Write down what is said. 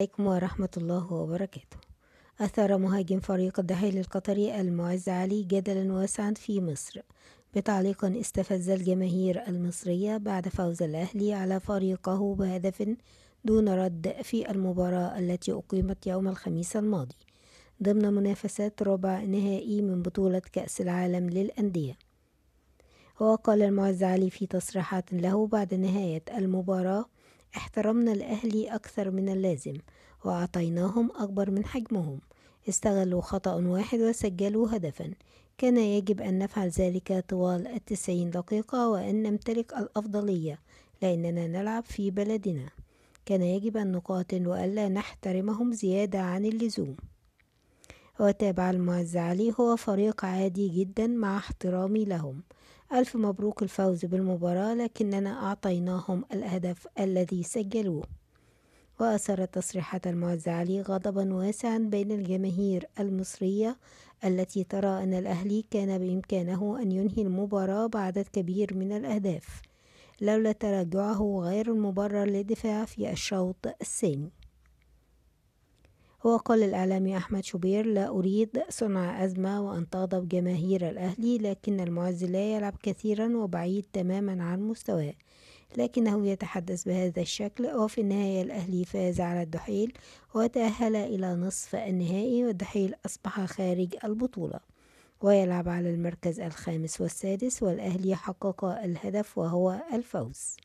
عليكم ورحمة الله وبركاته أثار مهاجم فريق الدحيل القطري المعز علي جدلا واسعا في مصر بتعليق استفز الجماهير المصرية بعد فوز الأهلي على فريقه بهدف دون رد في المباراة التي أقيمت يوم الخميس الماضي ضمن منافسات ربع نهائي من بطولة كأس العالم للأندية وقال المعز علي في تصريحات له بعد نهاية المباراة احترمنا الأهلي أكثر من اللازم وأعطيناهم أكبر من حجمهم استغلوا خطأ واحد وسجلوا هدفا كان يجب أن نفعل ذلك طوال التسعين دقيقة وأن نمتلك الأفضلية لأننا نلعب في بلدنا كان يجب أن نقاتل وألا نحترمهم زيادة عن اللزوم وتابع المعز علي هو فريق عادي جدا مع احترامي لهم ألف مبروك الفوز بالمباراة لكننا أعطيناهم الهدف الذي سجلوه وأثرت تصريحات المعز علي غضبا واسعا بين الجماهير المصرية التي ترى أن الأهلي كان بإمكانه أن ينهي المباراة بعدد كبير من الأهداف لولا تراجعه غير المبرر للدفاع في الشوط الثاني هو قال الإعلامي أحمد شوبير لا أريد صنع أزمة وأن تغضب جماهير الأهلي لكن المعز لا يلعب كثيرا وبعيد تماما عن مستواه لكنه يتحدث بهذا الشكل وفي النهاية الأهلي فاز على الدحيل وتأهل إلى نصف النهائي والدحيل أصبح خارج البطولة ويلعب على المركز الخامس والسادس والأهلي حقق الهدف وهو الفوز